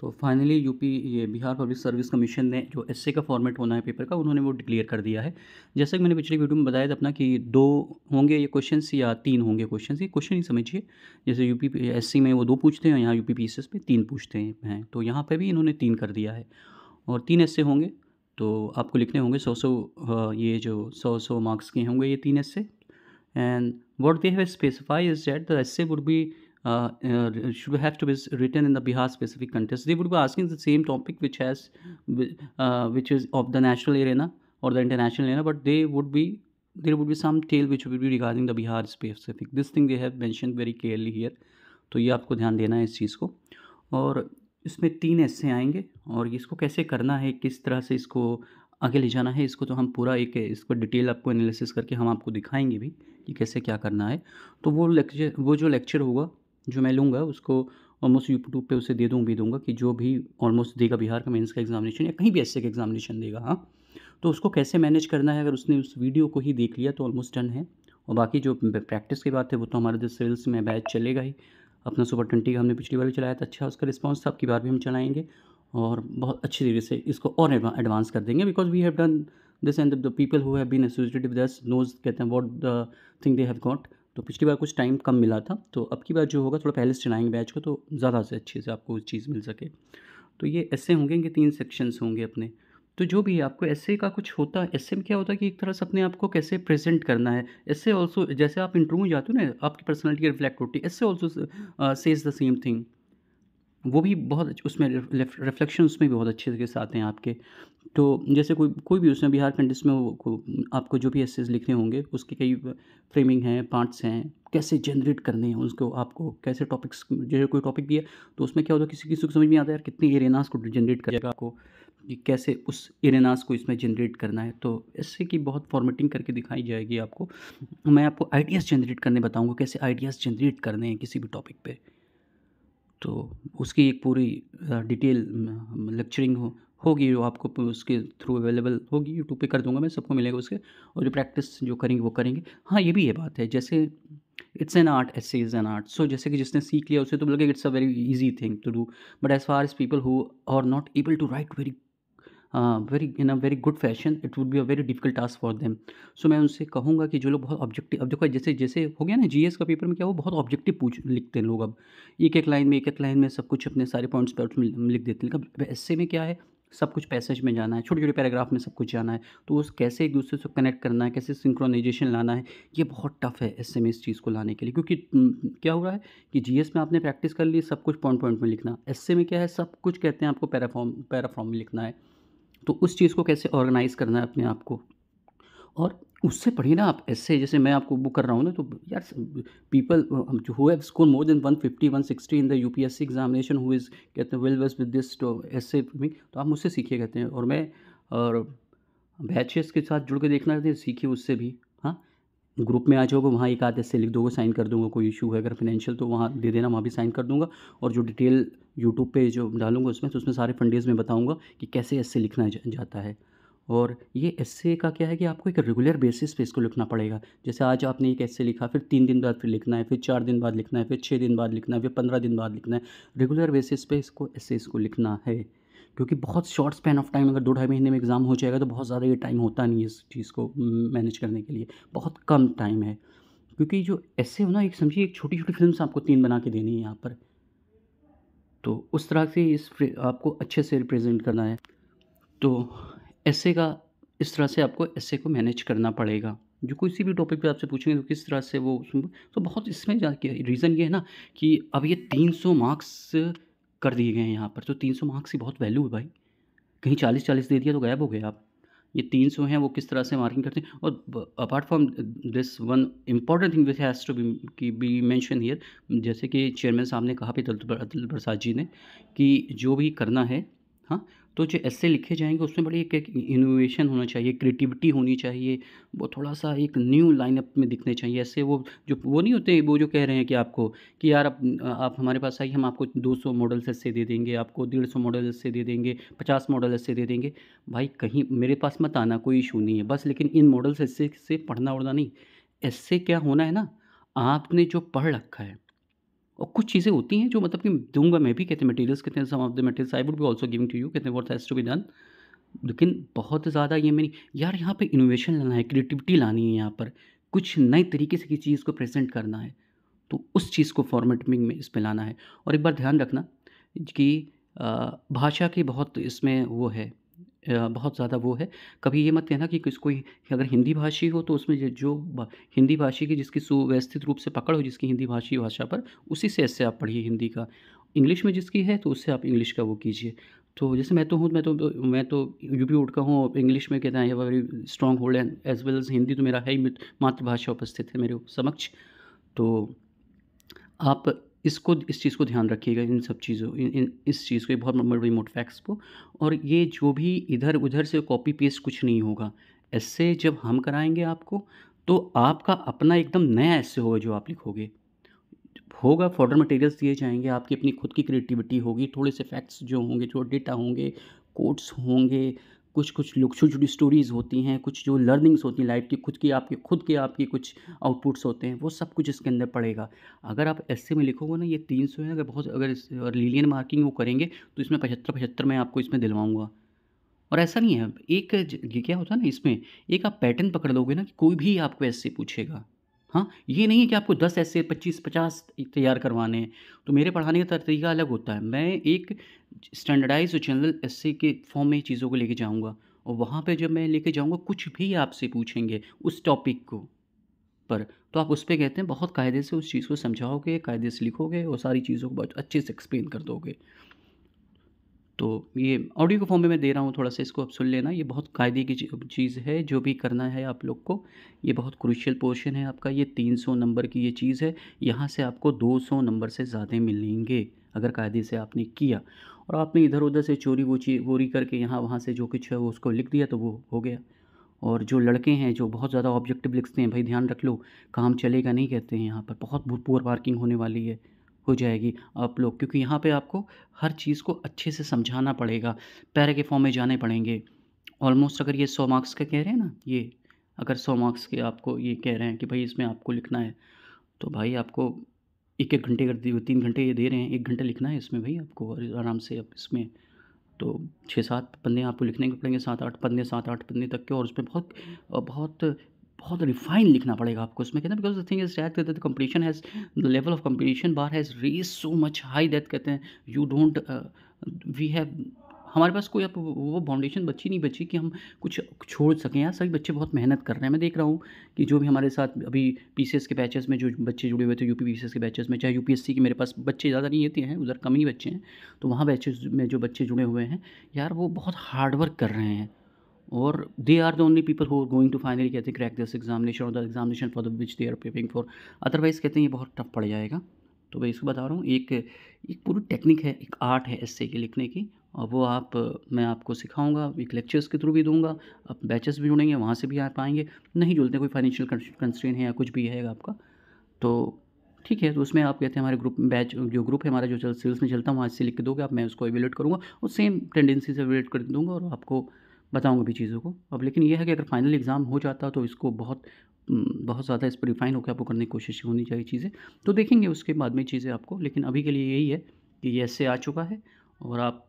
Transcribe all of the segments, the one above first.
तो finally UP ये Bihar public service commission ने जो एस का फॉर्मेट होना है पेपर का उन्होंने वो डिक्लेयर कर दिया है जैसे कि मैंने पिछली वीडियो में बताया था अपना कि दो होंगे ये क्वेश्चन या तीन होंगे क्वेश्चन ये क्वेश्चन ही समझिए जैसे यूपी एस में वो दो पूछते हैं यहाँ यू पी में तीन पूछते हैं तो यहाँ पर भी इन्होंने तीन कर दिया है और तीन ऐसे होंगे तो आपको लिखने होंगे सौ सौ ये जो सौ सौ मार्क्स के होंगे ये तीन ऐसे and what they have specify is that the as would be uh, uh, should have to be written in the Bihar specific context. They would be asking the same topic which has, uh, which is of the national arena or the international arena, but they would be there would be some tale which would be regarding the Bihar specific. This thing they have mentioned very clearly here. तो ये आपको ध्यान देना है इस चीज़ को और इसमें तीन ऐसे आएंगे और इसको कैसे करना है किस तरह से इसको आगे ले जाना है इसको तो हम पूरा एक इसको डिटेल आपको एनालिसिस करके हम आपको दिखाएंगे भी कि कैसे क्या करना है तो वो लेक्चर वो जो लेक्चर होगा जो मैं लूँगा उसको ऑलमोस्ट यूट्यूब पे उसे दे दूँ भी दूँगा कि जो भी ऑलमोस्ट देगा बिहार का मेंस का एग्जामिनेशन या कहीं भी एस का एग्जामिनेशन देगा हाँ तो उसको कैसे मैनेज करना है अगर उसने उस वीडियो को ही देख लिया तो ऑलमोस्ट डन है और बाकी जो प्रैक्टिस की बात है वो तो हमारे जो सेल्स में बैच चलेगा ही अपना सुपर ट्वेंटी का हमने पिछली बार भी चलाया था अच्छा उसका रिस्पॉन्स था आपकी बार भी हम चलाएँगे और बहुत अच्छी तरीके से इसको और एडवांस कर देंगे because we have done this and the people who have been associated with this knows कहते हैं what the thing they have got तो पिछली बार कुछ टाइम कम मिला था तो अब की बार जो होगा थोड़ा पहले से चलाएंगे बैच को तो ज़्यादा से अच्छे से आपको चीज़ मिल सके तो ये ऐसे होंगे इनके तीन सेक्शंस होंगे अपने तो जो भी है आपको ऐसे का कुछ होता है ऐसे में क्या होता है कि एक तरह से अपने आप को कैसे प्रेजेंट करना है ऐसे ऑल्सो जैसे आप इंटरव्यू जाते हो ना आपकी पर्सनलिटी रिफ्लेक्ट होती है ऐसे also says the same thing वो भी बहुत उसमें रिफ्लेक्शन उसमें भी बहुत अच्छे तरीके से आते हैं आपके तो जैसे कोई कोई भी उसमें बिहार कंडिस में वो आपको जो भी एसेज लिखने होंगे उसके कई फ्रेमिंग हैं पार्ट्स हैं कैसे जनरेट करने हैं उसको आपको कैसे टॉपिक्स जैसे कोई टॉपिक दिया तो उसमें क्या होता है किसी किसी को समझ में आता है यार कितने एरेनास को जनरेट करेगा आपको कि कैसे उस एरेनास को इसमें जनरेट करना है तो ऐसे की बहुत फॉर्मेटिंग करके दिखाई जाएगी आपको मैं आपको आइडियाज़ जनरेट करने बताऊँगा कैसे आइडियाज़ जनरेट करने हैं किसी भी टॉपिक पर तो उसकी एक पूरी डिटेल लेक्चरिंग हो होगी जो आपको उसके थ्रू अवेलेबल होगी यूट्यूब पे कर दूंगा मैं सबको मिलेगा उसके और जो प्रैक्टिस जो करेंगे वो करेंगे हाँ ये भी ये बात है जैसे it's an art as is an art so जैसे कि जिसने सीख लिया उसे तो लगेगा मतलब it's a very easy thing to do but as far as people who are not able to write very very in a very good fashion it would be a very difficult task for them so मैं उनसे कहूँगा कि जो लोग बहुत objective अब देखो जैसे जैसे हो गया ना जी का पेपर में क्या वो बहुत ऑब्जेक्टिव पूछ लिखते हैं लोग अब एक एक लाइन में एक एक लाइन में सब कुछ अपने सारे पॉइंट्स पर लिख देते हैं लेकिन ऐसे में क्या है सब कुछ पैसेज में जाना है छोटे छोटे पैराग्राफ में सब कुछ जाना है तो उस कैसे एक दूसरे से कनेक्ट करना है कैसे सिंक्रोनाइजेशन लाना है ये बहुत टफ है एस में इस चीज़ को लाने के लिए क्योंकि क्या हो रहा है कि जीएस में आपने प्रैक्टिस कर ली सब कुछ पॉइंट पॉइंट में लिखना एस में क्या है सब कुछ कहते हैं आपको पैराफॉर्म पैराफॉर्म में लिखना है तो उस चीज़ को कैसे ऑर्गेनाइज़ करना है अपने आप को और उससे पढ़िए ना आप ऐसे जैसे मैं आपको बुक कर रहा हूँ ना तो यार पीपल जो who have score more than 150 160 in the UPSC examination who is कहते हैं वेल वेस विद दिस ऐसे तो आप मुझसे सीखिए कहते हैं और मैं और बैचेस के साथ जुड़ के देखना चाहते हैं सीखिए उससे भी ग्रुप में आ जाओगे वहाँ एक आदेश से लिख दोगे साइन कर दूंगा कोई इशू है अगर फाइनेंशियल तो वहाँ दे देना वहाँ भी साइन कर दूंगा और जो डिटेल यूट्यूब पे जो डालूंगा उसमें तो उसमें सारे फंडेज में बताऊंगा कि कैसे ऐसे लिखना जा, जाता है और ये ऐसे का क्या है कि आपको एक रेगुलर बेसिस पे इसको लिखना पड़ेगा जैसे आज आपने एक ऐसे लिखा फिर तीन दिन बाद फिर लिखना है फिर चार दिन बाद लिखना है फिर छः दिन बाद लिखना है फिर पंद्रह दिन बाद लिखना है रेगुलर बेसिस पे इसको ऐसे इसको लिखना है क्योंकि बहुत शॉर्ट स्पैन ऑफ टाइम अगर दो ढाई महीने में एग्ज़ाम हो जाएगा तो बहुत ज़्यादा ये टाइम होता नहीं है इस चीज़ को मैनेज करने के लिए बहुत कम टाइम है क्योंकि जो ऐसे हो ना एक समझिए एक छोटी छोटी फिल्म आपको तीन बना के देनी है यहाँ पर तो उस तरह से इस आपको अच्छे से रिप्रेजेंट करना है तो ऐसे का इस तरह से आपको ऐसे को मैनेज करना पड़ेगा जो किसी भी टॉपिक पे आपसे पूछेंगे तो किस तरह से वो तो बहुत इसमें जाके रीज़न ये है ना कि अब ये 300 मार्क्स कर दिए गए हैं यहाँ पर तो तीन सौ मार्क्स की बहुत वैल्यू है भाई कहीं चालीस चालीस दे दिया तो गायब हो गया आप ये तीन सौ हैं वो किस तरह से मार्किंग करते हैं और apart from this one important thing which has to be be mention here जैसे कि चेयरमैन साहब ने कहा भी अतुल प्रसाद जी ने कि जो भी करना है हाँ तो जो ऐसे लिखे जाएंगे उसमें बड़ी एक, एक इनोवेशन होना चाहिए क्रिएटिविटी होनी चाहिए वो थोड़ा सा एक न्यू लाइनअप में दिखने चाहिए ऐसे वो जो वो नहीं होते वो जो कह रहे हैं कि आपको कि यार आप, आप हमारे पास आइए हम आपको 200 मॉडल्स ऐसे दे देंगे आपको डेढ़ सौ मॉडल ऐसे दे देंगे पचास मॉडल ऐसे दे देंगे भाई कहीं मेरे पास मत आना कोई इशू नहीं है बस लेकिन इन मॉडल्स ऐसे से पढ़ना उड़ना नहीं ऐसे क्या होना है ना आपने जो पढ़ रखा है और कुछ चीज़ें होती हैं जो मतलब कि दूंगा मैं भी कहते हैं मटेरियल्स कहते हैं some of the materials I would भी ऑल्सो गिविंग टू यू कहते हैं what has to be done लेकिन बहुत ज़्यादा ये मेरी यार यहाँ पे इनोवेशन लाना है क्रिएटिविटी लानी है यहाँ पर कुछ नए तरीके से किसी चीज़ को प्रेजेंट करना है तो उस चीज़ को फॉर्मेटिंग में इस पर लाना है और एक बार ध्यान रखना कि भाषा की बहुत इसमें वो है बहुत ज़्यादा वो है कभी ये मत कहना कि किस कोई अगर हिंदी भाषी हो तो उसमें जो हिंदी भाषी की जिसकी सुव्यवस्थित रूप से पकड़ हो जिसकी हिंदी भाषी भाषा पर उसी से ऐसे आप पढ़िए हिंदी का इंग्लिश में जिसकी है तो उससे आप इंग्लिश का वो कीजिए तो जैसे मैं तो हूँ मैं तो मैं तो यूपी उठ का हूँ इंग्लिश में कहते हैं very strong hold and as well as Hindi तो मेरा है ही मातृभाषा उपस्थित है मेरे समक्ष तो आप इसको इस चीज़ को ध्यान रखिएगा इन सब चीज़ों इन, इन इस चीज़ को बहुत बड़े मोट फैक्ट्स को और ये जो भी इधर उधर से कॉपी पेस्ट कुछ नहीं होगा ऐसे जब हम कराएंगे आपको तो आपका अपना एकदम नया ऐसे होगा जो आप लिखोगे होगा फॉर्डर मटेरियल्स दिए जाएंगे आपकी अपनी खुद की क्रिएटिविटी होगी थोड़े से फैक्ट्स जो होंगे थोड़े डेटा होंगे कोट्स होंगे कुछ कुछ लोग छोटी छोटी स्टोरीज़ होती हैं कुछ जो लर्निंग्स होती हैं लाइफ की खुद की आपके खुद के आपके कुछ आउटपुट्स होते हैं वो सब कुछ इसके अंदर पड़ेगा अगर आप ऐसे में लिखोगे ना ये तीन सौ है अगर बहुत अगर लीलियन मार्किंग वो करेंगे तो इसमें पचहत्तर पचहत्तर मैं आपको इसमें दिलवाऊँगा और ऐसा नहीं है एक ये क्या होता है ना इसमें एक आप पैटर्न पकड़ लोगे ना कि कोई भी आपको ऐसे पूछेगा हाँ ये नहीं है कि आपको दस ऐसे पच्चीस पचास तैयार करवाने हैं तो मेरे पढ़ाने का तरीका अलग होता है मैं एक स्टैंडर्डाइज जनरल एस के फॉर्म में चीज़ों को लेके जाऊँगा और वहाँ पे जब मैं लेके जाऊँगा कुछ भी आपसे पूछेंगे उस टॉपिक को पर तो आप उस पर कहते हैं बहुत कायदे से उस चीज़ को समझाओगे कायदे से लिखोगे और सारी चीज़ों को बहुत अच्छे से एक्सप्लेन कर दोगे तो ये ऑडियो के फॉर्म में मैं दे रहा हूँ थोड़ा सा इसको आप सुन लेना ये बहुत कायदे की चीज़ है जो भी करना है आप लोग को ये बहुत क्रूशियल पोर्शन है आपका ये 300 नंबर की ये चीज़ है यहाँ से आपको 200 नंबर से ज़्यादा मिलेंगे अगर कायदे से आपने किया और आपने इधर उधर से चोरी वो ची वोरी करके यहाँ वहाँ से जो कुछ है वो उसको लिख दिया तो वो हो गया और जो लड़के हैं जो बहुत ज़्यादा ऑब्जेक्टिव लिखते हैं भाई ध्यान रख लो काम चलेगा नहीं कहते हैं यहाँ पर बहुत भरपूर पार्किंग होने वाली है हो जाएगी आप लोग क्योंकि यहाँ पे आपको हर चीज़ को अच्छे से समझाना पड़ेगा पैर के फॉर्म में जाने पड़ेंगे ऑलमोस्ट अगर ये सौ मार्क्स का कह रहे हैं ना ये अगर सौ मार्क्स के आपको ये कह रहे हैं कि भाई इसमें आपको लिखना है तो भाई आपको एक एक घंटे कर तीन घंटे ये दे रहे हैं एक घंटा लिखना है इसमें भाई आपको आराम से आप इसमें तो छः सात पन्ने आपको लिखने के पड़ेंगे सात आठ पन्ने सात आठ पन्ने तक के और उसमें बहुत बहुत बहुत रिफाइन लिखना पड़ेगा आपको उसमें कहते हैं because the thing is that the competition has the level of competition bar has raise so much high that कहते हैं यू डोंट वी हैव हमारे पास कोई अब वो फाउंडेशन बची नहीं बची कि हम कुछ छोड़ सकें यार हाँ, सभी बच्चे बहुत मेहनत कर रहे हैं मैं देख रहा हूँ कि जो भी हमारे साथ अभी पी के बैचेस में जो बच्चे जुड़े हुए थे यूपी पी के बैचेस में चाहे यूपीएससी के मेरे पास बच्चे ज़्यादा नहीं होते हैं उधर कम ही बच्चे हैं तो वहाँ बैचेस में जो बच्चे जुड़े हुए हैं यार वो बहुत हार्डवर्क कर रहे हैं और they are the only people who are going to finally कहते हैं क्रैक दिस एग्जामिनेशन और the examination for the which they are preparing for otherwise कहते हैं ये बहुत टफ पड़ जाएगा तो मैं इसको बता रहा हूँ एक एक पूरी टेक्निक है एक आर्ट है एस की लिखने की और वो आप मैं आपको सिखाऊंगा एक लेक्चर्स के थ्रू भी दूंगा आप बैचेस भी जुड़ेंगे वहाँ से भी आ पाएंगे नहीं जुड़ते कोई फाइनेंशियल कंस्ट्रेन है या कुछ भी है आपका तो ठीक है तो उसमें आप कहते हैं हमारे ग्रुप बैच जो ग्रुप है हमारा जो चल सेल्स में चलता है वहाँ से लिख के दोगे आप मैं उसको एवेलेट करूँगा और सेम टेंडेंसी से एवेलेट कर दूँगा और आपको बताऊँगा भी चीज़ों को अब लेकिन ये है कि अगर फाइनल एग्ज़ाम हो जाता तो इसको बहुत बहुत ज़्यादा इस पर रिफ़ाइन होकर आपको करने की कोशिश होनी चाहिए चीज़ें तो देखेंगे उसके बाद में चीज़ें आपको लेकिन अभी के लिए यही है कि ये ऐसे आ चुका है और आप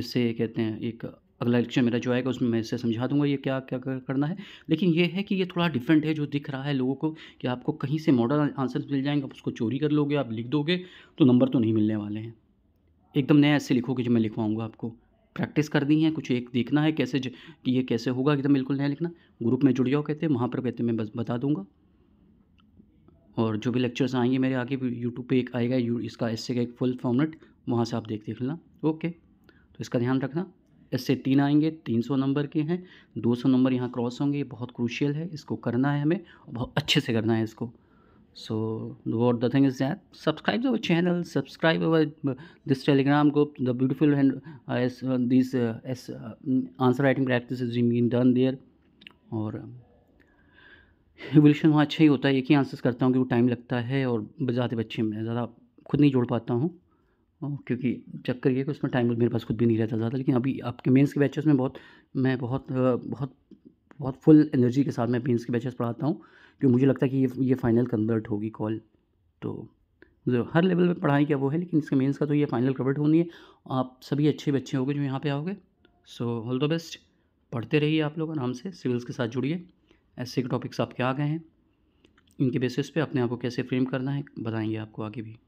इससे कहते हैं एक अगला लेक्चर मेरा जो आएगा उसमें मैं इससे समझा दूंगा ये क्या क्या करना है लेकिन ये है कि ये थोड़ा डिफरेंट है जो दिख रहा है लोगों को कि आपको कहीं से मॉडल आंसर्स मिल जाएंगे आप उसको चोरी कर लोगे आप लिख दोगे तो नंबर तो नहीं मिलने वाले हैं एकदम नया ऐसे लिखोगे जो मैं लिखवाऊंगा आपको प्रैक्टिस करनी है कुछ एक देखना है कैसे कि ये कैसे होगा एकदम तो बिल्कुल नया लिखना ग्रुप में जुड़ जाओ कहते हैं वहाँ पर कहते मैं बस बता दूंगा और जो भी लेक्चर्स आएंगे मेरे आगे भी यूट्यूब पे एक आएगा यू इसका एस का एक फुल फॉर्मेट वहाँ से आप देख देख लेना ओके तो इसका ध्यान रखना एस से तीन आएंगे तीन सौ नंबर के हैं दो सौ नंबर यहाँ क्रॉस होंगे बहुत क्रूशियल है इसको करना है हमें और बहुत अच्छे से करना है इसको So what the thing is that subscribe to our channel, subscribe our this Telegram group. The beautiful and uh, as uh, these uh, as uh, answer writing practice is being done there. और evolution वहाँ अच्छा ही होता है एक ही answers करता हूँ क्योंकि time लगता है और बजाते बच्चे मैं ज़्यादा खुद नहीं जोड़ पाता हूँ क्योंकि चक्कर ये कि उसमें टाइम मेरे पास खुद भी नहीं रहता ज़्यादा लेकिन अभी आपके मेंस के बैचेस में बहुत मैं बहुत बहुत बहुत फुल एनर्जी के साथ मैं मेंस के बैचेस पढ़ाता हूँ क्योंकि मुझे लगता है कि ये ये फाइनल कन्वर्ट होगी कॉल तो जो हर लेवल पे पढ़ाई क्या वो है लेकिन इसके मेंस का तो ये फाइनल कन्वर्ट होनी है आप सभी अच्छे बच्चे होंगे जो यहाँ पे आओगे सो ऑल द बेस्ट पढ़ते रहिए आप लोग आराम से सिविल्स के साथ जुड़िए ऐसे के टॉपिक्स आपके आ गए हैं इनके बेसिस पे अपने आप को कैसे फ्रेम करना है बताएंगे आपको आगे भी